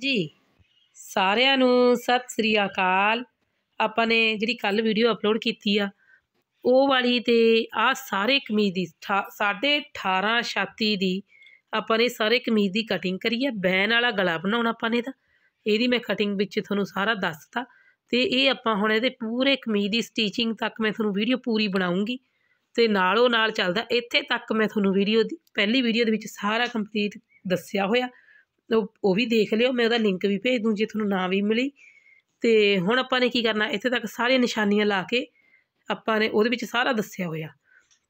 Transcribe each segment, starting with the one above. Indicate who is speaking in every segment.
Speaker 1: ਜੀ ਸਾਰਿਆਂ ਨੂੰ ਸਤਿ ਸ੍ਰੀ ਅਕਾਲ ਆਪਾਂ ਨੇ ਜਿਹੜੀ ਕੱਲ ਵੀਡੀਓ ਅਪਲੋਡ ਕੀਤੀ ਆ ਉਹ ਵਾਲੀ ਤੇ ਆ ਸਾਰੇ ਕਮੀਜ਼ ਦੀ 18 ਛਾਤੀ ਦੀ ਆਪਾਂ ਨੇ ਸਾਰੇ ਕਮੀਜ਼ ਦੀ ਕਟਿੰਗ ਕਰੀ ਆ ਬੈਨ ਵਾਲਾ ਗਲਾ ਬਣਾਉਣਾ ਆਪਾਂ ਨੇ ਤਾਂ ਇਹਦੀ ਮੈਂ ਕਟਿੰਗ ਵਿੱਚ ਤੁਹਾਨੂੰ ਸਾਰਾ ਦੱਸਤਾ ਤੇ ਇਹ ਆਪਾਂ ਹੁਣ ਇਹਦੇ ਪੂਰੇ ਕਮੀਜ਼ ਦੀ ਸਟੀਚਿੰਗ ਤੱਕ ਮੈਂ ਤੁਹਾਨੂੰ ਵੀਡੀਓ ਪੂਰੀ ਬਣਾਉਂਗੀ ਤੇ ਨਾਲੋਂ ਨਾਲ ਚੱਲਦਾ ਇੱਥੇ ਤੱਕ ਮੈਂ ਤੁਹਾਨੂੰ ਵੀਡੀਓ ਦੀ ਪਹਿਲੀ ਵੀਡੀਓ ਦੇ ਵਿੱਚ ਸਾਰਾ ਕੰਪਲੀਟ ਦੱਸਿਆ ਹੋਇਆ ਉਹ ਵੀ ਦੇਖ ਲਿਓ ਮੈਂ ਉਹਦਾ ਲਿੰਕ ਵੀ ਭੇਜ ਦੂੰ ਜੇ ਤੁਹਾਨੂੰ ਨਾ ਵੀ ਮਿਲੀ ਤੇ ਹੁਣ ਆਪਾਂ ਨੇ ਕੀ ਕਰਨਾ ਇੱਥੇ ਤੱਕ ਸਾਰੀਆਂ ਨਿਸ਼ਾਨੀਆਂ ਲਾ ਕੇ ਆਪਾਂ ਨੇ ਉਹਦੇ ਵਿੱਚ ਸਾਰਾ ਦੱਸਿਆ ਹੋਇਆ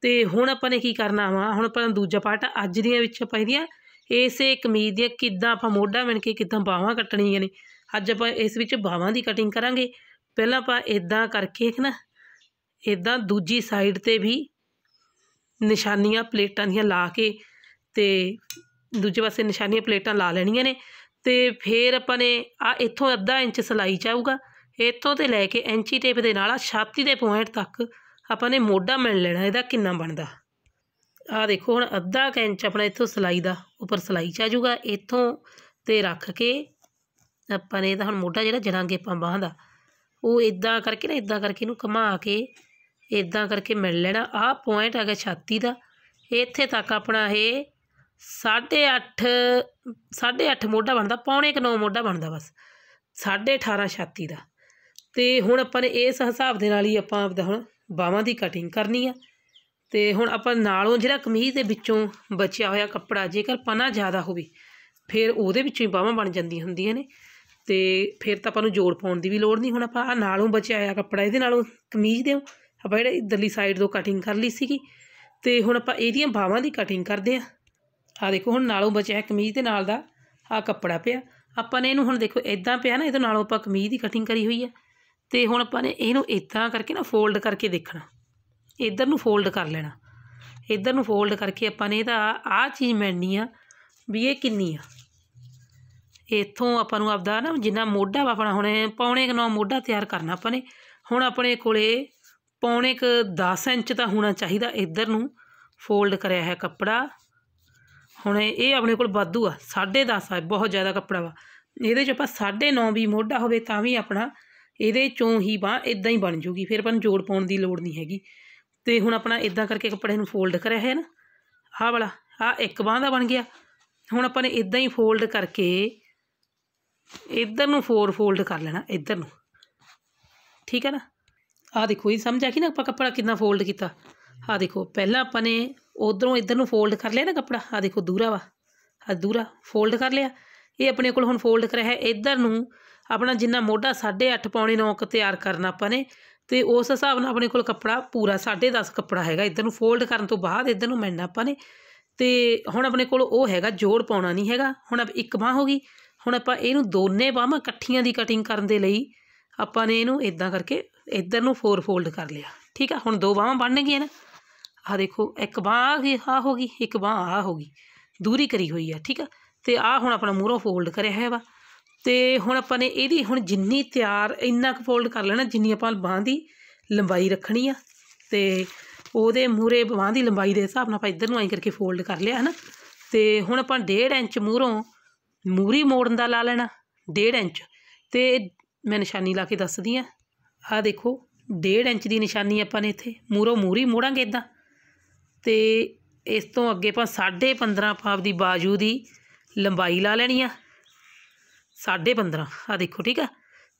Speaker 1: ਤੇ ਹੁਣ ਆਪਾਂ ਨੇ ਕੀ ਕਰਨਾ ਵਾ ਹੁਣ ਆਪਾਂ ਦੂਜਾ ਪਾਰਟ ਅੱਜ ਦੀਆਂ ਵਿੱਚ ਆਪਾਂ ਇਹਦੀਆਂ ਇਸੇ ਕਮੀਜ਼ ਦੀਆਂ ਕਿੱਦਾਂ ਆਪਾਂ ਮੋਢਾ ਬਣ ਕੇ ਕਿੱਦਾਂ ਬਾਹਾਂ ਕੱਟਣੀਆਂ ਨੇ ਅੱਜ ਆਪਾਂ ਇਸ ਵਿੱਚ ਬਾਹਾਂ ਦੀ ਕਟਿੰਗ ਕਰਾਂਗੇ ਪਹਿਲਾਂ ਆਪਾਂ ਇਦਾਂ ਕਰਕੇ ਇੱਕ ਨਾ ਇਦਾਂ ਦੂਜੀ ਸਾਈਡ ਤੇ ਵੀ ਨਿਸ਼ਾਨੀਆਂ ਪਲੇਟਾਂ ਦੀਆਂ ਲਾ ਕੇ ਤੇ ਦੂਜੇ ਪਾਸੇ ਨਿਸ਼ਾਨੀਆਂ ਪਲੇਟਾਂ ਲਾ ਲੈਣੀਆਂ ਨੇ ਤੇ ਫੇਰ ਆਪਾਂ ਨੇ ਆ ਇੱਥੋਂ ਅੱਧਾ ਇੰਚ ਸਲਾਈ ਚਾਹੂਗਾ ਇੱਥੋਂ ਤੇ ਲੈ ਕੇ ਐਂਚੀ ਟੇਪ ਦੇ ਨਾਲ ਆ ਛਾਤੀ ਦੇ ਪੁਆਇੰਟ ਤੱਕ ਆਪਾਂ ਨੇ ਮੋਢਾ ਮਿਲ ਲੈਣਾ ਇਹਦਾ ਕਿੰਨਾ ਬਣਦਾ ਆ ਦੇਖੋ ਹੁਣ ਅੱਧਾ ਇੰਚ ਆਪਣਾ ਇੱਥੋਂ ਸਲਾਈ ਦਾ ਉੱਪਰ ਸਲਾਈ ਚਾਜੂਗਾ ਇੱਥੋਂ ਤੇ ਰੱਖ ਕੇ ਆਪਾਂ ਨੇ ਇਹਦਾ ਹੁਣ ਮੋਢਾ ਜਿਹੜਾ ਜੜਾਂਗੇ ਆਪਾਂ ਬਾਹਾਂ ਦਾ ਉਹ ਇਦਾਂ ਕਰਕੇ ਨਾ ਇਦਾਂ ਕਰਕੇ ਇਹਨੂੰ ਘੁਮਾ ਕੇ ਇਦਾਂ ਕਰਕੇ ਮਿਲ ਲੈਣਾ ਆ ਪੁਆਇੰਟ ਹੈਗਾ ਛਾਤੀ ਦਾ ਇੱਥੇ ਤੱਕ ਆਪਣਾ ਇਹ 8.5 8.5 ਮੋਢਾ ਬਣਦਾ ਪੌਣੇ 9 ਮੋਢਾ ਬਣਦਾ ਬਸ 18 ਛਾਤੀ ਦਾ ਤੇ ਹੁਣ ਆਪਾਂ ਨੇ ਇਸ ਹਿਸਾਬ ਦੇ ਨਾਲ ਹੀ ਆਪਾਂ ਆਪਦਾ ਹੁਣ ਬਾਹਾਂ ਦੀ ਕਟਿੰਗ ਕਰਨੀ ਆ ਤੇ ਹੁਣ ਆਪਾਂ ਨਾਲੋਂ ਜਿਹੜਾ ਕਮੀਜ਼ ਦੇ ਵਿੱਚੋਂ ਬਚਿਆ ਹੋਇਆ ਕੱਪੜਾ ਜੇਕਰ ਪਨਾ ਜ਼ਿਆਦਾ ਹੋਵੇ ਫਿਰ ਉਹਦੇ ਵਿੱਚੋਂ ਹੀ ਬਾਹਾਂ ਬਣ ਜਾਂਦੀਆਂ ਹੁੰਦੀਆਂ ਨੇ ਤੇ ਫਿਰ ਤਾਂ ਆਪਾਂ ਨੂੰ ਜੋੜ ਪਾਉਣ ਦੀ ਵੀ ਲੋੜ ਨਹੀਂ ਹੁਣ ਆਪਾਂ ਆ ਨਾਲੋਂ ਬਚਿਆ ਹੋਇਆ ਕੱਪੜਾ ਇਹਦੇ ਨਾਲੋਂ ਕਮੀਜ਼ ਦੇ ਆਪਾਂ ਜਿਹੜਾ ਇਧਰਲੀ ਸਾਈਡ ਤੋਂ ਕਟਿੰਗ ਕਰ ਲਈ ਸੀਗੀ ਤੇ ਹੁਣ ਆਪਾਂ ਇਹਦੀਆਂ ਬਾਹਾਂ ਦੀ ਕਟਿੰਗ ਕਰਦੇ ਆ ਆ ਦੇਖੋ ਹੁਣ ਨਾਲੋਂ ਬਚਿਆ ਕਮੀਜ਼ ਦੇ ਨਾਲ ਦਾ ਆ ਕੱਪੜਾ ਪਿਆ ਆਪਾਂ ਨੇ ਇਹਨੂੰ ਹੁਣ ਦੇਖੋ ਇਦਾਂ ਪਿਆ ਨਾ ਇਹਦੇ ਨਾਲੋਂ ਆਪਾਂ ਕਮੀਜ਼ ਦੀ ਕਟਿੰਗ ਕਰੀ ਹੋਈ ਹੈ ਤੇ ਹੁਣ ਆਪਾਂ ਨੇ ਇਹਨੂੰ ਇਦਾਂ ਕਰਕੇ ਨਾ ਫੋਲਡ ਕਰਕੇ ਦੇਖਣਾ ਇਧਰ ਨੂੰ ਫੋਲਡ ਕਰ ਲੈਣਾ ਇਧਰ ਨੂੰ ਫੋਲਡ ਕਰਕੇ ਆਪਾਂ ਨੇ ਇਹਦਾ ਆ ਚੀਜ਼ ਮੈਣੀ ਆ ਵੀ ਇਹ ਕਿੰਨੀ ਆ ਇੱਥੋਂ ਆਪਾਂ ਨੂੰ ਆਪਦਾ ਨਾ ਜਿੰਨਾ ਮੋਢਾ ਆਪਣਾ ਹੁਣੇ ਪੌਣੇ ਕ ਨਾ ਮੋਢਾ ਤਿਆਰ ਕਰਨਾ ਆਪਾਂ ਨੇ ਹੁਣ ਆਪਣੇ ਕੋਲੇ ਪੌਣੇ ਕ 10 ਇੰਚ ਦਾ ਹੋਣਾ ਚਾਹੀਦਾ ਇਧਰ ਨੂੰ ਫੋਲਡ ਕਰਿਆ ਹੈ ਕੱਪੜਾ ਹੁਣ ਇਹ ਆਪਣੇ ਕੋਲ ਵਾਧੂ ਆ 10.5 ਆ ਬਹੁਤ ਜ਼ਿਆਦਾ ਕੱਪੜਾ ਵਾ ਇਹਦੇ ਚ ਆਪਾਂ 9.5 ਵੀ ਮੋਢਾ ਹੋਵੇ ਤਾਂ ਵੀ ਆਪਣਾ ਇਹਦੇ ਚੋਂ ਹੀ ਬਾਹ ਇਦਾਂ ਹੀ ਬਣ ਜੂਗੀ ਫਿਰ ਆਪਾਂ ਨੂੰ ਜੋੜ ਪਾਉਣ ਦੀ ਲੋੜ ਨਹੀਂ ਹੈਗੀ ਤੇ ਹੁਣ ਆਪਣਾ ਇਦਾਂ ਕਰਕੇ ਕੱਪੜੇ ਨੂੰ ਫੋਲਡ ਕਰਿਆ ਹੈ ਨਾ ਆਹ ਵਾਲਾ ਆ ਇੱਕ ਬਾਹ ਦਾ ਬਣ ਗਿਆ ਹੁਣ ਆਪਾਂ ਨੇ ਇਦਾਂ ਹੀ ਫੋਲਡ ਕਰਕੇ ਇਧਰ ਨੂੰ ਫੋਰ ਫੋਲਡ ਕਰ ਲੈਣਾ ਇਧਰ ਨੂੰ ਠੀਕ ਹੈ ਨਾ ਆ ਦੇਖੋ ਇਹ ਸਮਝ ਆ ਕਿ ਨਾ ਆਪਾਂ ਕੱਪੜਾ ਕਿੰਨਾ ਫੋਲਡ ਕੀਤਾ ਆ ਦੇਖੋ ਪਹਿਲਾਂ ਆਪਾਂ ਨੇ ਉਧਰੋਂ ਇਧਰ ਨੂੰ ਫੋਲਡ ਕਰ ਲਿਆ ਨਾ ਕੱਪੜਾ ਆ ਦੇਖੋ ਦੂਰਾ ਵਾ ਆ ਦੂਰਾ ਫੋਲਡ ਕਰ ਲਿਆ ਇਹ ਆਪਣੇ ਕੋਲ ਹੁਣ ਫੋਲਡ ਕਰਿਆ ਹੈ ਇਧਰ ਨੂੰ ਆਪਣਾ ਜਿੰਨਾ ਮੋਢਾ 8.5 ਪੌਣੇ 9 ਤਿਆਰ ਕਰਨਾ ਆਪਾਂ ਨੇ ਤੇ ਉਸ ਹਿਸਾਬ ਨਾਲ ਆਪਣੇ ਕੋਲ ਕੱਪੜਾ ਪੂਰਾ 10.5 ਕੱਪੜਾ ਹੈਗਾ ਇਧਰ ਨੂੰ ਫੋਲਡ ਕਰਨ ਤੋਂ ਬਾਅਦ ਇਧਰ ਨੂੰ ਮੈਣਾ ਆਪਾਂ ਨੇ ਤੇ ਹੁਣ ਆਪਣੇ ਕੋਲ ਉਹ ਹੈਗਾ ਜੋੜ ਪਾਉਣਾ ਨਹੀਂ ਹੈਗਾ ਹੁਣ ਆਪ ਇੱਕ ਬਾਹ ਹੋ ਗਈ ਹੁਣ ਆਪਾਂ ਇਹਨੂੰ ਦੋਨੇ ਬਾਹਾਂ ਇਕੱਠੀਆਂ ਦੀ ਕਟਿੰਗ ਕਰਨ ਦੇ ਲਈ ਆਪਾਂ ਨੇ ਇਹਨੂੰ ਇਦਾਂ ਕਰਕੇ ਇਧਰ ਨੂੰ ਫੋਰ ਫੋਲਡ ਕਰ ਲਿਆ ਠੀਕ ਆ ਹੁਣ ਦੋ ਬਾਹਾਂ ਬਣਨਗੀਆਂ ਨਾ ਆ ਦੇਖੋ ਇੱਕ ਬਾਹ ਆ ਗਈ ਆ ਹੋ ਗਈ ਇੱਕ ਬਾਹ ਆ ਹੋ ਗਈ ਦੂਰੀ ਕਰੀ ਹੋਈ ਆ ਠੀਕ ਆ ਤੇ ਆ ਹੁਣ ਆਪਣਾ ਮੂਹਰੋਂ ਫੋਲਡ ਕਰਿਆ ਹੈ ਵਾ ਤੇ ਹੁਣ ਆਪਾਂ ਨੇ ਇਹਦੀ ਹੁਣ ਜਿੰਨੀ ਤਿਆਰ ਇੰਨਾ ਕੁ ਫੋਲਡ ਕਰ ਲੈਣਾ ਜਿੰਨੀ ਆਪਾਂ ਬਾਹ ਦੀ ਲੰਬਾਈ ਰੱਖਣੀ ਆ ਤੇ ਉਹਦੇ ਮੂਰੇ ਬਾਹ ਦੀ ਲੰਬਾਈ ਦੇ ਹਿਸਾਬ ਨਾਲ ਆਪਾਂ ਇੱਧਰ ਨੂੰ ਐਂ ਕਰਕੇ ਫੋਲਡ ਕਰ ਲਿਆ ਹਨਾ ਤੇ ਹੁਣ ਆਪਾਂ 1.5 ਇੰਚ ਮੂਹਰੋਂ ਮੂਰੀ ਮੋੜਨ ਦਾ ਲਾ ਲੈਣਾ 1.5 ਇੰਚ ਤੇ ਮੈਂ ਨਿਸ਼ਾਨੀ ਲਾ ਕੇ ਦੱਸਦੀ ਆ ਆ ਦੇਖੋ 1.5 ਇੰਚ ਦੀ ਨਿਸ਼ਾਨੀ ਆਪਾਂ ਨੇ ਇੱਥੇ ਮੂਰੋਂ ਮੂਰੀ ਮੋੜਾਂਗੇ ਇਦਾਂ ਤੇ ਇਸ ਤੋਂ ਅੱਗੇ ਆਪਾਂ 15.5 ਪਾਵ ਦੀ ਬਾਜੂ ਦੀ ਲੰਬਾਈ ਲਾ ਲੈਣੀ ਆ 15.5 ਆ ਦੇਖੋ ਠੀਕ ਆ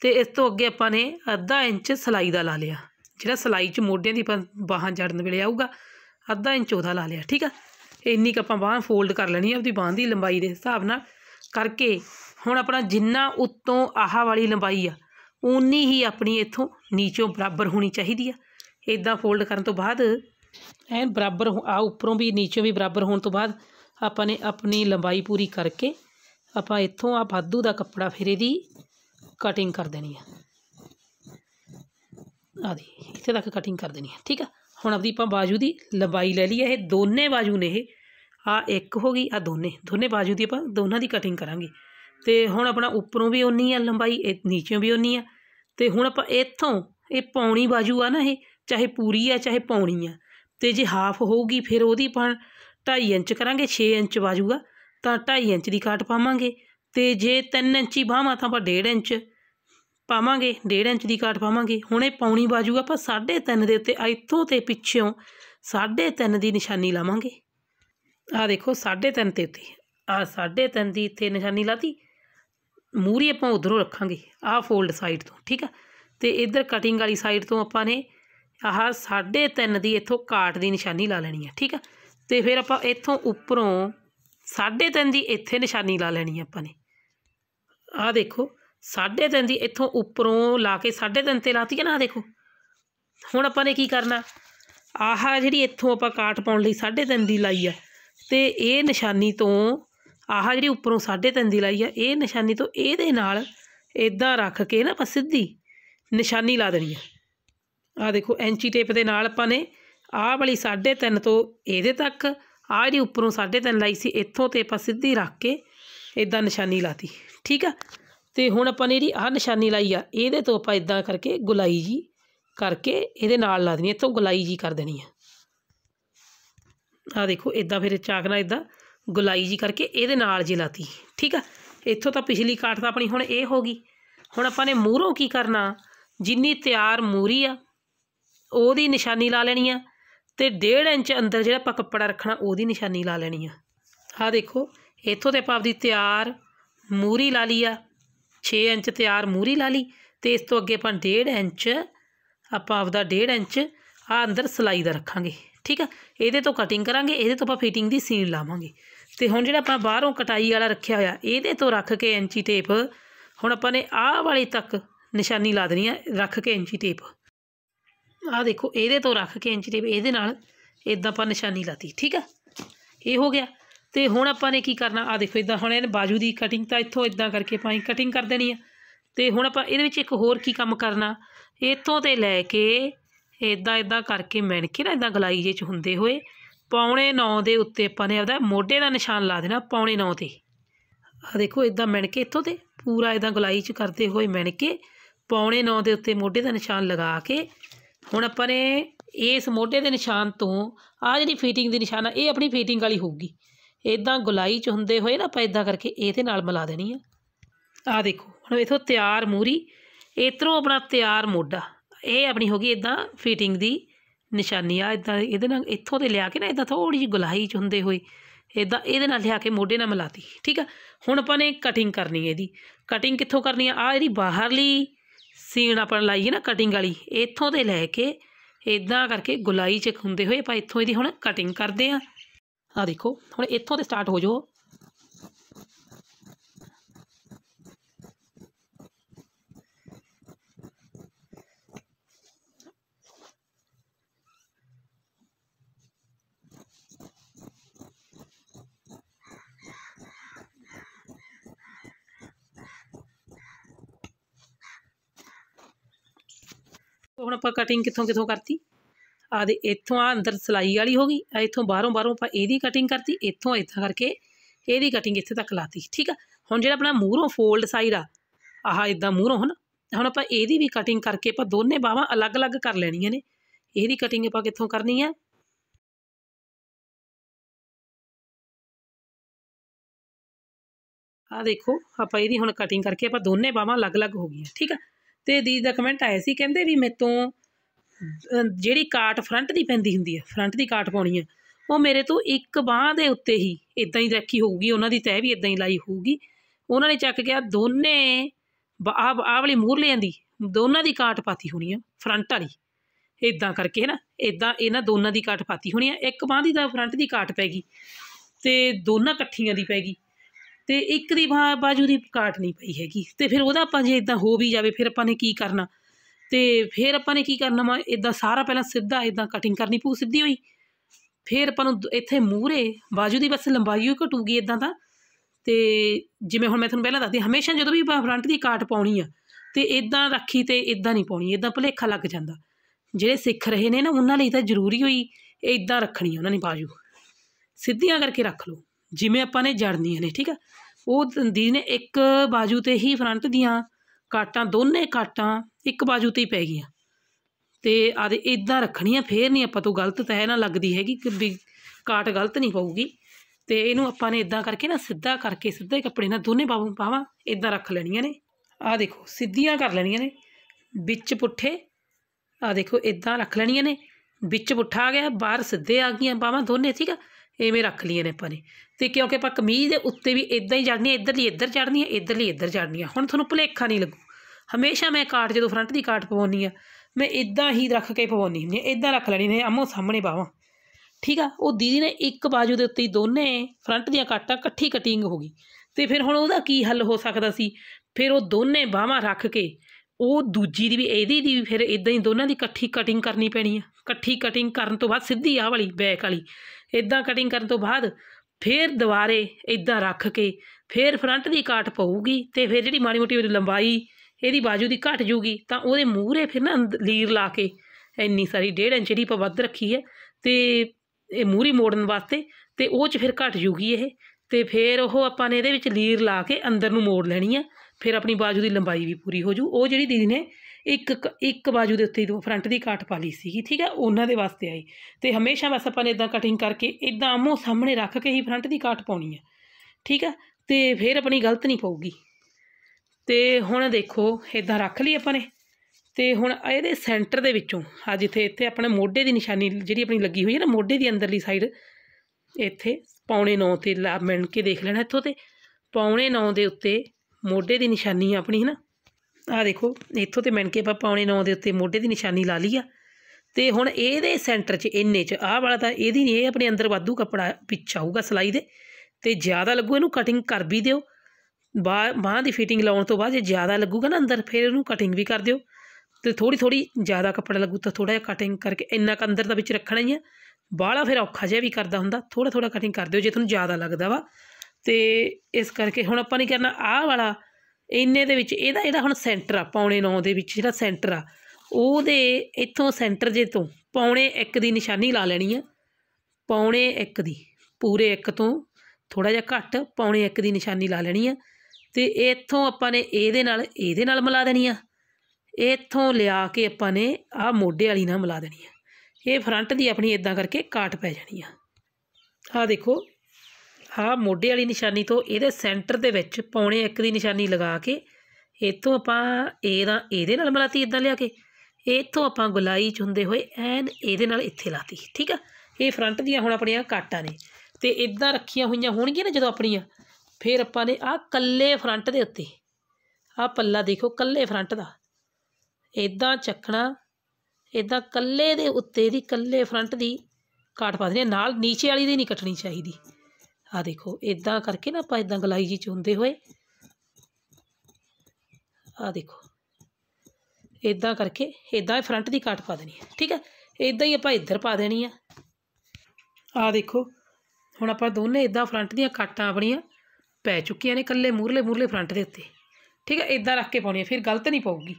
Speaker 1: ਤੇ ਇਸ ਤੋਂ ਅੱਗੇ ਆਪਾਂ ਨੇ ਅੱਧਾ ਇੰਚ ਸਲਾਈ ਦਾ ਲਾ ਲਿਆ ਜਿਹੜਾ ਸਲਾਈ ਚ ਮੋਢਿਆਂ ਦੀ ਬਾਹਾਂ ਜੜਨ ਵੇਲੇ ਆਊਗਾ ਅੱਧਾ ਇੰਚ ਉਹਦਾ ਲਾ ਲਿਆ ਠੀਕ ਆ ਇੰਨੀ ਕ ਆਪਾਂ ਬਾਹਾਂ ਫੋਲਡ ਕਰ ਲੈਣੀ ਆ ਆਪਦੀ ਬਾਹ ਦੀ ਲੰਬਾਈ ਦੇ ਹਿਸਾਬ ਨਾਲ ਕਰਕੇ ਹੁਣ ਆਪਣਾ ਜਿੰਨਾ ਉੱਤੋਂ ਆਹ ਵਾਲੀ ਲੰਬਾਈ ਆ ਉਨੀ ਹੀ ਆਪਣੀ ਇੱਥੋਂ ਨੀਚੋਂ ਬਰਾਬਰ ਹੋਣੀ ਚਾਹੀਦੀ ਆ ਇਦਾਂ ਫੋਲਡ ਕਰਨ ਤੋਂ ਬਾਅਦ ਐਨ ਬਰਾਬਰ ਆ ਉੱਪਰੋਂ ਵੀ ਨੀਚੋਂ ਵੀ ਬਰਾਬਰ ਹੋਣ ਤੋਂ ਬਾਅਦ ਆਪਾਂ ਨੇ ਆਪਣੀ ਲੰਬਾਈ ਪੂਰੀ ਕਰਕੇ ਆਪਾਂ ਇੱਥੋਂ ਆ ਵਾਧੂ ਦਾ ਕੱਪੜਾ ਫਿਰ ਇਹਦੀ ਕਟਿੰਗ ਕਰ ਦੇਣੀ ਆ ਆ ਦੀ ਇੱਥੇ ਤੱਕ ਕਟਿੰਗ ਕਰ ਦੇਣੀ ਆ ਠੀਕ ਆ ਹੁਣ ਆਪਦੀ ਆਪਾਂ ਬਾਜੂ ਦੀ ਲੰਬਾਈ ਲੈ ਲਈ ਇਹ ਦੋਨੇ ਬਾਜੂ ਨੇ ਇਹ ਆ ਇੱਕ ਹੋ ਗਈ ਆ ਦੋਨੇ ਦੋਨੇ ਬਾਜੂ ਦੀ ਆਪਾਂ ਦੋਨਾਂ ਦੀ ਕਟਿੰਗ ਕਰਾਂਗੇ ਤੇ ਹੁਣ ਆਪਣਾ ਉੱਪਰੋਂ ਵੀ ਉਨੀ ਆ ਲੰਬਾਈ ਇਹ ਨੀਚੋਂ ਵੀ ਉਨੀ ਆ ਤੇ ਹੁਣ ਆਪਾਂ ਇੱਥੋਂ ਇਹ ਪੌਣੀ ਬਾਜੂ ਆ ਨਾ ਇਹ ਚਾਹੇ ਪੂਰੀ ਆ ਚਾਹੇ ਪੌਣੀ ਆ ਤੇ ਜੇ ਹਾਫ ਹੋਊਗੀ ਫਿਰ ਉਹਦੀ ਪਣ 2.5 ਇੰਚ ਕਰਾਂਗੇ 6 ਇੰਚ ਵਾਜੂਗਾ ਤਾਂ 2.5 ਇੰਚ ਦੀ ਕਾਟ ਪਾਵਾਂਗੇ ਤੇ ਜੇ 3 ਇੰਚੀ ਬਾਹਾਂ ਤਾਂ ਆਪਾਂ 1.5 ਇੰਚ ਪਾਵਾਂਗੇ 1.5 ਇੰਚ ਦੀ ਕਾਟ ਪਾਵਾਂਗੇ ਹੁਣ ਇਹ ਪੌਣੀ ਵਾਜੂਗਾ ਆਪਾਂ 3.5 ਦੇ ਉੱਤੇ ਇੱਥੋਂ ਤੇ ਪਿੱਛੋਂ 3.5 ਦੀ ਨਿਸ਼ਾਨੀ ਲਾਵਾਂਗੇ ਆ ਦੇਖੋ 3.5 ਤੇ ਉੱਤੇ ਆ 3.5 ਦੀ ਇੱਥੇ ਨਿਸ਼ਾਨੀ ਲਾਤੀ ਮੂਰੀ ਆਪਾਂ ਉਧਰੋਂ ਰੱਖਾਂਗੇ ਆ ਫੋਲਡ ਸਾਈਡ ਤੋਂ ਠੀਕ ਆ ਤੇ ਇਧਰ ਕਟਿੰਗ ਵਾਲੀ ਸਾਈਡ ਤੋਂ ਆਪਾਂ ਨੇ ਆਹ 3.5 ਦੀ ਇੱਥੋਂ ਕਾਟ ਦੀ ਨਿਸ਼ਾਨੀ ਲਾ ਲੈਣੀ ਹੈ ਠੀਕ ਆ ਤੇ ਫਿਰ ਆਪਾਂ ਇੱਥੋਂ ਉੱਪਰੋਂ 3.5 ਦੀ ਇੱਥੇ ਨਿਸ਼ਾਨੀ ਲਾ ਲੈਣੀ ਹੈ ਆਪਾਂ ਨੇ ਆਹ ਦੇਖੋ 3.5 ਦੀ ਇੱਥੋਂ ਉੱਪਰੋਂ ਲਾ ਕੇ 3.5 ਤੇ ਲਾਤੀ ਹੈ ਨਾ ਦੇਖੋ ਹੁਣ ਆਪਾਂ ਨੇ ਕੀ ਕਰਨਾ ਆਹ ਜਿਹੜੀ ਇੱਥੋਂ ਆਪਾਂ ਕਾਟ ਪਾਉਣ ਲਈ 3.5 ਦੀ ਲਾਈ ਆ ਤੇ ਇਹ ਨਿਸ਼ਾਨੀ ਤੋਂ ਆਹ ਜਿਹੜੀ ਉੱਪਰੋਂ 3.5 ਦੀ ਲਾਈ ਆ ਇਹ ਨਿਸ਼ਾਨੀ ਤੋਂ ਇਹਦੇ ਨਾਲ ਇਦਾਂ ਰੱਖ ਕੇ ਨਾ ਆਪਾਂ ਸਿੱਧੀ ਨਿਸ਼ਾਨੀ ਲਾ ਦੇਣੀ ਆ ਆ ਦੇਖੋ ਐਂਚੀ ਟੇਪ ਦੇ ਨਾਲ ਆਪਾਂ ਨੇ ਆਹ ਵਾਲੀ 3.5 ਤੋਂ ਇਹਦੇ ਤੱਕ ਆਹ ਜਿਹੜੀ ਉੱਪਰੋਂ 3.5 ਲਾਈ ਸੀ ਇੱਥੋਂ ਤੇ ਆਪਾਂ ਸਿੱਧੀ ਰੱਖ ਕੇ ਇਦਾਂ ਨਿਸ਼ਾਨੀ ਲਾਤੀ ਠੀਕ ਆ ਤੇ ਹੁਣ ਆਪਾਂ ਨੇ ਜਿਹੜੀ ਆ ਨਿਸ਼ਾਨੀ ਲਾਈ ਆ ਇਹਦੇ ਤੋਂ ਆਪਾਂ ਇਦਾਂ ਕਰਕੇ ਗੁਲਾਈ ਜੀ ਕਰਕੇ ਇਹਦੇ ਨਾਲ ਲਾ ਦੇਣੀ ਇੱਥੋਂ ਗੁਲਾਈ ਜੀ ਕਰ ਦੇਣੀ ਆ ਆ ਦੇਖੋ ਇਦਾਂ ਫਿਰ ਚਾਕ ਨਾਲ ਇਦਾਂ ਗੁਲਾਈ ਜੀ ਕਰਕੇ ਇਹਦੇ ਨਾਲ ਜੀ ਲਾਤੀ ਠੀਕ ਆ ਇੱਥੋਂ ਤਾਂ ਪਿਛਲੀ ਕਾਟ ਤਾਂ ਆਪਣੀ ਹੁਣ ਇਹ ਹੋ ਗਈ ਹੁਣ ਆਪਾਂ ਨੇ ਮੂਹਰੋਂ ਕੀ ਕਰਨਾ ਜਿੰਨੀ ਤਿਆਰ ਮੂਰੀ ਆ ਉਹਦੀ ਨਿਸ਼ਾਨੀ ਲਾ ਲੈਣੀ ਆ ਤੇ 1.5 ਇੰਚ ਅੰਦਰ ਜਿਹੜਾ ਆਪਾਂ ਕੱਪੜਾ ਰੱਖਣਾ ਉਹਦੀ ਨਿਸ਼ਾਨੀ ਲਾ ਲੈਣੀ ਆ ਆ ਦੇਖੋ ਇੱਥੋਂ ਤੇ ਆਪਾਂ ਆਪਦੀ ਤਿਆਰ ਮੂਰੀ ਲਾ ਲਈ ਆ 6 ਇੰਚ ਤਿਆਰ ਮੂਰੀ ਲਾ ਲਈ ਤੇ ਇਸ ਤੋਂ ਅੱਗੇ ਆਪਾਂ 1.5 ਇੰਚ ਆਪਾਂ ਆਪਦਾ 1.5 ਇੰਚ ਆ ਅੰਦਰ ਸਲਾਈ ਦਾ ਰੱਖਾਂਗੇ ਠੀਕ ਆ ਇਹਦੇ ਤੋਂ ਕਟਿੰਗ ਕਰਾਂਗੇ ਇਹਦੇ ਤੋਂ ਆਪਾਂ ਫਿਟਿੰਗ ਦੀ ਸੀਨ ਲਾਵਾਂਗੇ ਤੇ ਹੁਣ ਜਿਹੜਾ ਆਪਾਂ ਬਾਹਰੋਂ ਕਟਾਈ ਵਾਲਾ ਰੱਖਿਆ ਹੋਇਆ ਇਹਦੇ ਤੋਂ ਰੱਖ ਕੇ ਇੰਚੀ ਟੇਪ ਹੁਣ ਆਪਾਂ ਨੇ ਆਹ ਵਾਲੀ ਤੱਕ ਨਿਸ਼ਾਨੀ ਲਾ ਦੇਣੀ ਆ ਰੱਖ ਕੇ ਇੰਚੀ ਟੇਪ ਆ ਦੇਖੋ ਇਹਦੇ ਤੋਂ ਰੱਖ ਕੇ ਇੰਚ ਦੇ ਇਹਦੇ ਨਾਲ ਇਦਾਂ ਆਪਾਂ ਨਿਸ਼ਾਨੀ ਲਾਤੀ ਠੀਕ ਆ ਇਹ ਹੋ ਗਿਆ ਤੇ ਹੁਣ ਆਪਾਂ ਨੇ ਕੀ ਕਰਨਾ ਆ ਦੇਖੋ ਇਦਾਂ ਹੁਣ ਇਹਨੇ ਬਾਜੂ ਦੀ ਕਟਿੰਗ ਤਾਂ ਇੱਥੋਂ ਇਦਾਂ ਕਰਕੇ ਆਪਾਂ ਕਟਿੰਗ ਕਰ ਦੇਣੀ ਆ ਤੇ ਹੁਣ ਆਪਾਂ ਇਹਦੇ ਵਿੱਚ ਇੱਕ ਹੋਰ ਕੀ ਕੰਮ ਕਰਨਾ ਇੱਥੋਂ ਤੇ ਲੈ ਕੇ ਇਦਾਂ ਇਦਾਂ ਕਰਕੇ ਮਿਣ ਕੇ ਨਾ ਇਦਾਂ ਗਲਾਈ ਜੇ ਚ ਹੁੰਦੇ ਹੋਏ ਪੌਣੇ 9 ਦੇ ਉੱਤੇ ਆਪਾਂ ਨੇ ਆਪਦਾ ਮੋਢੇ ਦਾ ਨਿਸ਼ਾਨ ਲਾ ਦੇਣਾ ਪੌਣੇ 9 ਤੇ ਆ ਦੇਖੋ ਇਦਾਂ ਮਿਣ ਕੇ ਇੱਥੋਂ ਤੇ ਪੂਰਾ ਇਦਾਂ ਗਲਾਈ ਚ ਕਰਦੇ ਹੋਏ ਮਿਣ ਕੇ ਪੌਣੇ 9 ਦੇ ਉੱਤੇ ਮੋਢੇ ਦਾ ਨਿਸ਼ਾਨ ਲਗਾ ਕੇ ਹੁਣ ਆਪਾਂ ਨੇ ਇਸ ਮੋਢੇ ਦੇ ਨਿਸ਼ਾਨ ਤੋਂ ਆ ਜਿਹੜੀ ਫੀਟਿੰਗ ਦੀ ਨਿਸ਼ਾਨ ਆ ਇਹ ਆਪਣੀ ਫੀਟਿੰਗ ਵਾਲੀ ਹੋਊਗੀ ਇਦਾਂ ਗੁਲਾਈ ਚ ਹੁੰਦੇ ਹੋਏ ਨਾ ਆਪਾਂ ਇਦਾਂ ਕਰਕੇ ਇਹਦੇ ਨਾਲ ਮਿਲਾ ਦੇਣੀ ਆ ਆ ਦੇਖੋ ਹੁਣ ਇਥੋਂ ਤਿਆਰ ਮੂਰੀ ਇਤਰੋਂ ਆਪਣਾ ਤਿਆਰ ਮੋਢਾ ਇਹ ਆਪਣੀ ਹੋ ਗਈ ਇਦਾਂ ਫੀਟਿੰਗ ਦੀ ਨਿਸ਼ਾਨੀ ਆ ਇਦਾਂ ਇਹਦੇ ਨਾਲ ਇਥੋਂ ਤੇ ਲਿਆ ਕੇ ਨਾ ਇਦਾਂ ਥੋੜੀ ਜਿਹੀ ਗੁਲਾਈ ਚ ਹੁੰਦੇ ਹੋਏ ਇਦਾਂ ਇਹਦੇ ਨਾਲ ਲਿਆ ਕੇ ਮੋਢੇ ਨਾਲ ਮਿਲਾਤੀ ਠੀਕ ਆ ਹੁਣ ਆਪਾਂ ਨੇ ਕਟਿੰਗ ਕਰਨੀ ਹੈ ਇਹਦੀ ਕਟਿੰਗ ਕਿੱਥੋਂ ਕਰਨੀ ਆ ਆ ਜਿਹੜੀ ਬਾਹਰਲੀ ਸੀਣ ਆਪਾਂ ਲਾਈਏ ਨਾ ਕਟਿੰਗ ਵਾਲੀ ਇੱਥੋਂ ਤੇ ਲੈ ਕੇ ਇਦਾਂ ਕਰਕੇ ਗੁਲਾਈ ਚ ਹੁੰਦੇ ਹੋਏ ਆਪਾਂ ਇੱਥੋਂ ਇਹਦੀ ਹੁਣ ਕਟਿੰਗ ਕਰਦੇ ਆ ਆ ਦੇਖੋ ਹੁਣ ਇੱਥੋਂ ਤੇ ਸਟਾਰਟ ਹੋ ਜਾਓ ਹੁਣ ਆਪਾਂ ਕਟਿੰਗ ਕਿੱਥੋਂ ਕਿੱਥੋਂ ਕਰਤੀ ਆ ਦੇ ਇੱਥੋਂ ਆ ਅੰਦਰ ਸਲਾਈ ਵਾਲੀ ਹੋ ਗਈ ਆ ਇੱਥੋਂ ਬਾਹਰੋਂ ਬਾਹਰੋਂ ਆਪਾਂ ਇਹਦੀ ਕਟਿੰਗ ਕਰਤੀ ਇੱਥੋਂ ਇੱਥਾ ਕਰਕੇ ਇਹਦੀ ਕਟਿੰਗ ਇੱਥੇ ਤੱਕ ਲਾਤੀ ਠੀਕ ਆ ਹੁਣ ਜਿਹੜਾ ਆਪਣਾ ਮੂਹਰੋਂ ਫੋਲਡ ਸਾਈਡ ਆ ਆਹ ਇਦਾਂ ਮੂਹਰੋਂ ਹਨ ਹੁਣ ਆਪਾਂ ਇਹਦੀ ਵੀ ਕਟਿੰਗ ਕਰਕੇ ਆਪਾਂ ਦੋਨੇ ਬਾਹਾਂ ਅਲੱਗ-ਅਲੱਗ ਕਰ ਲੈਣੀਆਂ ਨੇ ਇਹਦੀ ਕਟਿੰਗ ਆਪਾਂ ਕਿੱਥੋਂ ਕਰਨੀ ਆ ਆ ਦੇਖੋ ਆਪਾਂ ਇਹਦੀ ਹੁਣ ਕਟਿੰਗ ਕਰਕੇ ਆਪਾਂ ਦੋਨੇ ਬਾਹਾਂ ਅਲੱਗ-ਅਲੱਗ ਹੋ ਗਈਆਂ ਠੀਕ ਆ ਤੇ ਦੀ ਦਾ ਕਮੈਂਟ ਆਇਆ ਸੀ ਕਹਿੰਦੇ ਵੀ ਮੇਤੋਂ ਜਿਹੜੀ ਕਾਟ ਫਰੰਟ ਦੀ ਪੈਂਦੀ ਹੁੰਦੀ ਹੈ ਫਰੰਟ ਦੀ ਕਾਟ ਪਾਉਣੀ ਹੈ ਉਹ ਮੇਰੇ ਤੋਂ ਇੱਕ ਬਾਹ ਦੇ ਉੱਤੇ ਹੀ ਇਦਾਂ ਹੀ ਰੱਖੀ ਹੋਊਗੀ ਉਹਨਾਂ ਦੀ ਤਹਿ ਵੀ ਇਦਾਂ ਹੀ ਲਾਈ ਹੋਊਗੀ ਉਹਨਾਂ ਨੇ ਚੱਕ ਗਿਆ ਦੋਨੇ ਆ ਆ ਵਾਲੀ ਮੂਰਲਿਆਂ ਦੀ ਦੋਨਾਂ ਦੀ ਕਾਟ ਪਾਤੀ ਹੋਣੀ ਆ ਫਰੰਟ ਵਾਲੀ ਇਦਾਂ ਕਰਕੇ ਨਾ ਇਦਾਂ ਇਹਨਾਂ ਦੋਨਾਂ ਦੀ ਕਾਟ ਪਾਤੀ ਹੋਣੀ ਆ ਇੱਕ ਬਾਹ ਦੀ ਤਾਂ ਫਰੰਟ ਦੀ ਕਾਟ ਪੈਗੀ ਤੇ ਦੋਨਾਂ ਇਕੱਠੀਆਂ ਦੀ ਪੈਗੀ ਤੇ ਇੱਕ ਦੀ ਬਾਜੂ ਦੀ ਕਾਟ ਨਹੀਂ ਪਈ ਹੈਗੀ ਤੇ ਫਿਰ ਉਹਦਾ ਆਪਾਂ ਜੇ ਇਦਾਂ ਹੋ ਵੀ ਜਾਵੇ ਫਿਰ ਆਪਾਂ ਨੇ ਕੀ ਕਰਨਾ ਤੇ ਫਿਰ ਆਪਾਂ ਨੇ ਕੀ ਕਰਨਾ ਵਾ ਇਦਾਂ ਸਾਰਾ ਪਹਿਲਾਂ ਸਿੱਧਾ ਇਦਾਂ ਕਟਿੰਗ ਕਰਨੀ ਪਊ ਸਿੱਧੀ ਹੋਈ ਫਿਰ ਆਪਾਂ ਨੂੰ ਇੱਥੇ ਮੂਰੇ ਬਾਜੂ ਦੀ ਬਸ ਲੰਬਾਈ ਹੀ ਘਟੂਗੀ ਇਦਾਂ ਤਾਂ ਤੇ ਜਿਵੇਂ ਹੁਣ ਮੈਂ ਤੁਹਾਨੂੰ ਪਹਿਲਾਂ ਦੱਸਦੀ ਹਮੇਸ਼ਾ ਜਦੋਂ ਵੀ ਆਪਾਂ ਫਰੰਟ ਦੀ ਕਾਟ ਪਾਉਣੀ ਆ ਤੇ ਇਦਾਂ ਰੱਖੀ ਤੇ ਇਦਾਂ ਨਹੀਂ ਪਾਉਣੀ ਇਦਾਂ ਭੁਲੇਖਾ ਲੱਗ ਜਾਂਦਾ ਜਿਹੜੇ ਸਿੱਖ ਰਹੇ ਨੇ ਨਾ ਉਹਨਾਂ ਲਈ ਤਾਂ ਜ਼ਰੂਰੀ ਹੋਈ ਇਦਾਂ ਰੱਖਣੀ ਉਹਨਾਂ ਨੇ ਬਾਜੂ ਸਿੱਧੀਆਂ ਕਰਕੇ ਰੱਖ ਲਓ ਜਿਵੇਂ ਆਪਾਂ ਨੇ ਜੜਨੀਆਂ ਨੇ ਠੀਕ ਆ ਉਹ ਦੰਦੀ ਨੇ ਇੱਕ ਬਾਜੂ ਤੇ ਹੀ ਫਰੰਟ ਦੀਆਂ ਕਾਟਾਂ ਦੋਨੇ ਕਾਟਾਂ ਇੱਕ ਬਾਜੂ ਤੇ ਹੀ ਪੈ ਗਈਆਂ ਤੇ ਆਦੇ ਇਦਾਂ ਰੱਖਣੀਆਂ ਫੇਰ ਨਹੀਂ ਆਪਾਂ ਤੋਂ ਗਲਤ ਤਾਂ ਹੈ ਨਾ ਲੱਗਦੀ ਹੈਗੀ ਕਿ ਵੀ ਕਾਟ ਗਲਤ ਨਹੀਂ ਪਊਗੀ ਤੇ ਇਹਨੂੰ ਆਪਾਂ ਨੇ ਇਦਾਂ ਕਰਕੇ ਨਾ ਸਿੱਧਾ ਕਰਕੇ ਸਿੱਧੇ ਕੱਪੜੇ ਨਾਲ ਦੋਨੇ ਬਾਹਾਂ ਪਾਵਾਂ ਇਦਾਂ ਰੱਖ ਲੈਣੀਆਂ ਨੇ ਆ ਦੇਖੋ ਸਿੱਧੀਆਂ ਕਰ ਲੈਣੀਆਂ ਨੇ ਵਿੱਚ ਪੁੱਠੇ ਆ ਦੇਖੋ ਇਦਾਂ ਰੱਖ ਲੈਣੀਆਂ ਨੇ ਵਿੱਚ ਪੁੱਠਾ ਆ ਗਿਆ ਬਾਹਰ ਸਿੱਧੇ ਆ ਗਈਆਂ ਬਾਹਾਂ ਦੋਨੇ ਠੀਕ ਆ ਇਵੇਂ ਰੱਖ ਲਈਆਂ ਨੇ ਆਪਾਂ ਨੇ ਤੇ ਕਿਉਂਕਿ ਆਪਾਂ ਕਮੀਜ਼ ਦੇ ਉੱਤੇ ਵੀ ਇਦਾਂ ਹੀ ਹੈ ਇੱਧਰ ਲਈ ਇੱਧਰ ਚੜਨੀ ਹੈ ਇੱਧਰ ਲਈ ਇੱਧਰ ਚੜਨੀ ਹੈ ਹੁਣ ਤੁਹਾਨੂੰ ਭੁਲੇਖਾ ਨਹੀਂ ਲੱਗੂ ਹਮੇਸ਼ਾ ਮੈਂ ਕਾਟ ਜਦੋਂ ਫਰੰਟ ਦੀ ਕਾਟ ਪਵਾਉਣੀ ਆ ਮੈਂ ਇਦਾਂ ਹੀ ਰੱਖ ਕੇ ਪਵਾਉਣੀ ਹੁੰਦੀ ਆ ਇਦਾਂ ਰੱਖ ਲੈਣੀ ਨੇ ਆਮੋ ਸਾਹਮਣੇ ਬਾਵਾਂ ਠੀਕ ਆ ਉਹ ਦੀਦੀ ਨੇ ਇੱਕ ਬਾਜੂ ਦੇ ਉੱਤੇ ਹੀ ਦੋਨੇ ਫਰੰਟ ਦੀਆਂ ਕਾਟਾਂ ਇਕੱਠੀ ਕਟਿੰਗ ਹੋ ਗਈ ਤੇ ਫਿਰ ਹੁਣ ਉਹਦਾ ਕੀ ਹੱਲ ਹੋ ਸਕਦਾ ਸੀ ਫਿਰ ਉਹ ਦੋਨੇ ਬਾਹਾਂ ਰੱਖ ਕੇ ਉਹ ਦੂਜੀ ਦੀ ਵੀ ਇਹਦੀ ਦੀ ਵੀ ਫਿਰ ਇਦਾਂ ਹੀ ਦੋਨਾਂ ਦੀ ਇਕੱਠੀ ਕਟਿੰਗ ਕਰਨੀ ਪੈਣੀ ਆ ਇਕੱਠੀ ਕਟਿੰਗ ਕਰਨ ਤੋਂ ਬਾਅਦ ਸਿੱਧੀ ਆਹ ਵਾਲੀ ਬੈਕ ਵਾਲੀ ਇਦਾਂ ਕਟਿੰਗ ਕਰਨ ਤੋਂ ਬਾਅਦ ਫੇਰ ਦੁਬਾਰੇ ਇਦਾਂ ਰੱਖ ਕੇ ਫੇਰ ਫਰੰਟ ਦੀ ਕਾਟ ਪਊਗੀ ਤੇ ਫੇਰ ਜਿਹੜੀ ਮਾੜੀ ਮੋਟੀ ਲੰਬਾਈ ਇਹਦੀ ਬਾਜੂ ਦੀ ਘਟ ਜੂਗੀ ਤਾਂ ਉਹਦੇ ਮੂਹਰੇ ਫਿਰ ਨਾ ਲੀਰ ਲਾ ਕੇ ਇੰਨੀ ਸਾਰੀ 1.5 ਇੰਚ ਦੀ ਪਵੱਧ ਰੱਖੀ ਹੈ ਤੇ ਇਹ ਮੂਰੀ ਮੋੜਨ ਵਾਸਤੇ ਤੇ ਉਹ ਚ ਫਿਰ ਘਟ ਜੂਗੀ ਇਹ ਤੇ ਫੇਰ ਉਹ ਆਪਾਂ ਨੇ ਇਹਦੇ ਵਿੱਚ ਲੀਰ ਲਾ ਕੇ ਅੰਦਰ ਨੂੰ ਮੋੜ ਲੈਣੀ ਆ ਫਿਰ ਆਪਣੀ ਬਾਜੂ ਦੀ ਲੰਬਾਈ ਵੀ ਪੂਰੀ ਹੋ ਜੂ ਉਹ ਜਿਹੜੀ ਦੀਦੀ ਨੇ ਇੱਕ ਇੱਕ ਬਾਜੂ ਦੇ ਉੱਤੇ ਦੋ ਫਰੰਟ ਦੀ ਕਾਟ ਪਾ ਲਈ ਸੀਗੀ ਠੀਕ ਹੈ ਉਹਨਾਂ ਦੇ ਵਾਸਤੇ ਆਈ ਤੇ ਹਮੇਸ਼ਾ ਬਸ ਆਪਾਂ ਨੇ ਇਦਾਂ ਕਟਿੰਗ ਕਰਕੇ ਇਦਾਂ ਆਮੋ ਸਾਹਮਣੇ ਰੱਖ ਕੇ ਹੀ ਫਰੰਟ ਦੀ ਕਾਟ ਪਾਉਣੀ ਹੈ ਠੀਕ ਹੈ ਤੇ ਫਿਰ ਆਪਣੀ ਗਲਤ ਨਹੀਂ ਪਊਗੀ ਤੇ ਹੁਣ ਦੇਖੋ ਇਦਾਂ ਰੱਖ ਲਈ ਆਪਾਂ ਨੇ ਤੇ ਹੁਣ ਇਹਦੇ ਸੈਂਟਰ ਦੇ ਵਿੱਚੋਂ ਆ ਜਿੱਥੇ ਇੱਥੇ ਆਪਣੇ ਮੋਢੇ ਦੀ ਨਿਸ਼ਾਨੀ ਜਿਹੜੀ ਆਪਣੀ ਲੱਗੀ ਹੋਈ ਹੈ ਨਾ ਮੋਢੇ ਦੀ ਅੰਦਰਲੀ ਸਾਈਡ ਇੱਥੇ ਪੌਣੇ 9 ਤੇ ਲਾ ਮਿਣ ਕੇ ਦੇਖ ਲੈਣਾ ਇੱਥੋਂ ਤੇ ਪੌਣੇ 9 ਦੇ ਉੱਤੇ ਮੋਢੇ ਦੀ ਨਿਸ਼ਾਨੀ ਆਪਣੀ ਹੈ ਨਾ ਆ ਦੇਖੋ ਇੱਥੋਂ ਤੇ ਮਣਕੇ ਆਪਾਂ ਪੌਣੇ 9 ਦੇ ਉੱਤੇ ਮੋਢੇ ਦੀ ਨਿਸ਼ਾਨੀ ਲਾ ਲਈ ਆ ਤੇ ਹੁਣ ਇਹਦੇ ਸੈਂਟਰ 'ਚ ਇੰਨੇ 'ਚ ਆਹ ਵਾਲਾ ਤਾਂ ਇਹਦੀ ਨਹੀਂ ਇਹ ਆਪਣੇ ਅੰਦਰ ਵਾਧੂ ਕੱਪੜਾ ਪਿੱਛਾ ਆਊਗਾ ਸਲਾਈ ਦੇ ਤੇ ਜ਼ਿਆਦਾ ਲੱਗੂ ਇਹਨੂੰ ਕਟਿੰਗ ਕਰ ਵੀ ਦਿਓ ਬਾਹ ਦੀ ਫਿਟਿੰਗ ਲਾਉਣ ਤੋਂ ਬਾਅਦ ਜੇ ਜ਼ਿਆਦਾ ਲੱਗੂਗਾ ਨਾ ਅੰਦਰ ਫਿਰ ਇਹਨੂੰ ਕਟਿੰਗ ਵੀ ਕਰ ਦਿਓ ਤੇ ਥੋੜੀ ਥੋੜੀ ਜ਼ਿਆਦਾ ਕੱਪੜਾ ਲੱਗੂ ਤਾਂ ਥੋੜਾ ਜਿਹਾ ਕਟਿੰਗ ਕਰਕੇ ਇੰਨਾ ਕ ਅੰਦਰ ਦਾ ਵਿੱਚ ਰੱਖਣਾ ਹੀ ਆ ਬਾਹਲਾ ਫਿਰ ਔਖਾ ਜਿਹਾ ਵੀ ਕਰਦਾ ਹੁੰਦਾ ਥੋੜਾ ਥੋੜਾ ਕਟਿੰਗ ਕਰ ਦਿਓ ਜੇ ਤੁਹਾਨੂੰ ਜ਼ਿਆਦਾ ਲੱਗਦਾ ਵਾ ਤੇ ਇਸ ਕਰਕੇ ਹੁਣ ਆਪਾਂ ਨਹੀਂ ਕਰਨਾ ਆਹ ਵਾਲਾ ਇੰਨੇ ਦੇ ਵਿੱਚ ਇਹਦਾ ਇਹਦਾ ਹੁਣ ਸੈਂਟਰ ਆ ਪੌਣੇ 9 ਦੇ ਵਿੱਚ ਜਿਹੜਾ ਸੈਂਟਰ ਆ ਉਹਦੇ ਇੱਥੋਂ ਸੈਂਟਰ ਜੇ ਤੋਂ ਪੌਣੇ 1 ਦੀ ਨਿਸ਼ਾਨੀ ਲਾ ਲੈਣੀ ਆ ਪੌਣੇ 1 ਦੀ ਪੂਰੇ 1 ਤੋਂ ਥੋੜਾ ਜਿਹਾ ਘੱਟ ਪੌਣੇ 1 ਦੀ ਨਿਸ਼ਾਨੀ ਲਾ ਲੈਣੀ ਆ ਤੇ ਇੱਥੋਂ ਆਪਾਂ ਨੇ ਇਹਦੇ ਨਾਲ ਇਹਦੇ ਨਾਲ ਮਿਲਾ ਦੇਣੀ ਆ ਇੱਥੋਂ ਲਿਆ ਕੇ ਆਪਾਂ ਨੇ ਆਹ ਮੋਢੇ ਵਾਲੀ ਨਾਲ ਮਿਲਾ ਦੇਣੀ ਆ ਇਹ ਫਰੰਟ ਦੀ ਆਪਣੀ ਇਦਾਂ ਕਰਕੇ ਕਾਟ ਪੈ ਜਾਣੀ ਆ ਆ ਦੇਖੋ ਆ ਮੋਢੇ ਵਾਲੀ ਨਿਸ਼ਾਨੀ ਤੋਂ ਇਹਦੇ ਸੈਂਟਰ ਦੇ ਵਿੱਚ ਪੌਣੇ 1 ਦੀ ਨਿਸ਼ਾਨੀ ਲਗਾ ਕੇ ਇੱਥੋਂ ਆਪਾਂ ਏ ਦਾ ਇਹਦੇ ਨਾਲ ਮਿਲਾਤੀ ਇਦਾਂ ਲਿਆ ਕੇ ਇੱਥੋਂ ਆਪਾਂ ਗੁਲਾਈ ਚ ਹੁੰਦੇ ਹੋਏ ਐਨ ਇਹਦੇ ਨਾਲ ਇੱਥੇ ਲਾਤੀ ਠੀਕ ਆ ਇਹ ਫਰੰਟ ਦੀਆਂ ਹੁਣ ਆਪਣੀਆਂ ਕਾਟਾਂ ਨੇ ਤੇ ਇਦਾਂ ਰੱਖੀਆਂ ਹੋਈਆਂ ਹੋਣਗੀਆਂ ਨਾ ਜਦੋਂ ਆਪਣੀਆਂ ਫਿਰ ਆਪਾਂ ਨੇ ਆਹ ਕੱਲੇ ਫਰੰਟ ਦੇ ਉੱਤੇ ਆਹ ਪੱਲਾ ਦੇਖੋ ਕੱਲੇ ਫਰੰਟ ਦਾ ਇਦਾਂ ਚੱਕਣਾ ਇਦਾਂ ਕੱਲੇ ਦੇ ਉੱਤੇ ਦੀ ਕੱਲੇ ਫਰੰਟ ਦੀ ਕਾਟ ਪਾ ਦੇਣੀ ਨਾਲ ਨੀਚੇ ਵਾਲੀ ਦੀ ਨਹੀਂ ਕੱਟਣੀ ਚਾਹੀਦੀ ਆ ਦੇਖੋ ਇਦਾਂ ਕਰਕੇ ਨਾ ਆਪਾਂ ਇਦਾਂ ਗਲਾਈ ਜੀ ਚੁੰਦੇ ਹੋਏ ਆ ਦੇਖੋ ਇਦਾਂ ਕਰਕੇ ਇਦਾਂ ਫਰੰਟ ਦੀ ਕਾਟ ਪਾ ਦੇਣੀ ਹੈ ਠੀਕ ਹੈ ਇਦਾਂ ਹੀ ਆਪਾਂ ਇੱਧਰ ਪਾ ਦੇਣੀ ਆ ਆ ਦੇਖੋ ਹੁਣ ਆਪਾਂ ਦੋਨੇ ਇਦਾਂ ਫਰੰਟ ਦੀਆਂ ਕਾਟਾਂ ਆਪਣੀਆਂ ਪੈ ਚੁੱਕੀਆਂ ਨੇ ਕੱਲੇ ਮੂਰਲੇ ਮੂਰਲੇ ਫਰੰਟ ਦੇ ਉੱਤੇ ਠੀਕ ਹੈ ਇਦਾਂ ਰੱਖ ਕੇ ਪਾਉਣੀ ਹੈ ਫਿਰ ਗਲਤ ਨਹੀਂ ਪਾਉਗੀ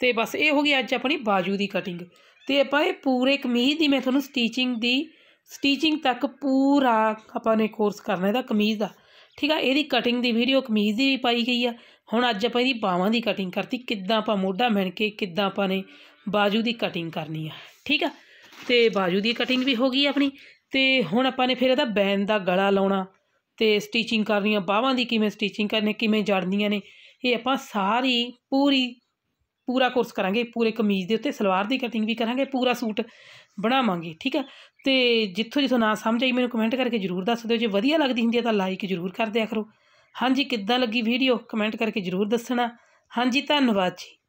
Speaker 1: ਤੇ ਬਸ ਇਹ ਹੋ ਗਈ ਅੱਜ ਆਪਣੀ ਬਾਜੂ ਦੀ ਕਟਿੰਗ ਤੇ ਆਪਾਂ ਇਹ ਪੂਰੇ ਕਮੀਜ਼ ਦੀ ਮੈਂ ਤੁਹਾਨੂੰ ਸਟੀਚਿੰਗ ਦੀ ਸਟੀਚਿੰਗ ਤੱਕ ਪੂਰਾ ਆਪਾਂ ਨੇ ਕੋਰਸ ਕਰਨਾ ਇਹਦਾ ਕਮੀਜ਼ ਦਾ ਠੀਕ ਆ ਇਹਦੀ ਕਟਿੰਗ ਦੀ ਵੀਡੀਓ ਕਮੀਜ਼ ਦੀ ਵੀ ਪਾਈ ਗਈ ਆ ਹੁਣ ਅੱਜ ਆਪਾਂ ਇਹਦੀ ਬਾਹਾਂ ਦੀ ਕਟਿੰਗ ਕਰਤੀ ਕਿੱਦਾਂ ਆਪਾਂ ਮੋਢਾ ਮਣ ਕੇ ਕਿੱਦਾਂ ਆਪਾਂ ਨੇ ਬਾਜੂ ਦੀ ਕਟਿੰਗ ਕਰਨੀ ਆ ਠੀਕ ਆ ਤੇ ਬਾਜੂ ਦੀ ਕਟਿੰਗ ਵੀ ਹੋ ਗਈ ਆਪਣੀ ਤੇ ਹੁਣ ਆਪਾਂ ਨੇ ਫਿਰ ਇਹਦਾ ਬੈਨ ਦਾ ਗਲਾ ਲਾਉਣਾ ਤੇ ਸਟੀਚਿੰਗ ਕਰਨੀ ਆ ਬਾਹਾਂ ਦੀ ਕਿਵੇਂ ਸਟੀਚਿੰਗ ਕਰਨੀ ਕਿਵੇਂ ਜੜਨੀਆਂ ਨੇ ਇਹ ਆਪਾਂ ਸਾਰੀ ਪੂਰੀ ਪੂਰਾ ਕੋਰਸ ਕਰਾਂਗੇ ਪੂਰੇ ਕਮੀਜ਼ ਦੇ ਉੱਤੇ ਸਲਵਾਰ ਦੀ ਕਟਿੰਗ ਵੀ ਕਰਾਂਗੇ ਪੂਰਾ ਸੂਟ ਬਣਾਵਾਂਗੇ ਠੀਕ ਆ ਤੇ ਜਿੱਥੋਂ ਜਿੱਥੋਂ ਨਾ ਸਮਝ ਆਈ ਮੈਨੂੰ ਕਮੈਂਟ ਕਰਕੇ ਜਰੂਰ ਦੱਸ ਦਿਓ ਜੇ ਵਧੀਆ ਲੱਗਦੀ ਹੁੰਦੀ ਹੈ ਤਾਂ ਲਾਈਕ ਜਰੂਰ ਕਰ ਦਿਆ ਕਰੋ ਹਾਂਜੀ ਕਿੱਦਾਂ ਲੱਗੀ ਵੀਡੀਓ ਕਮੈਂਟ ਕਰਕੇ ਜਰੂਰ ਦੱਸਣਾ ਹਾਂਜੀ ਧੰਨਵਾਦ ਜੀ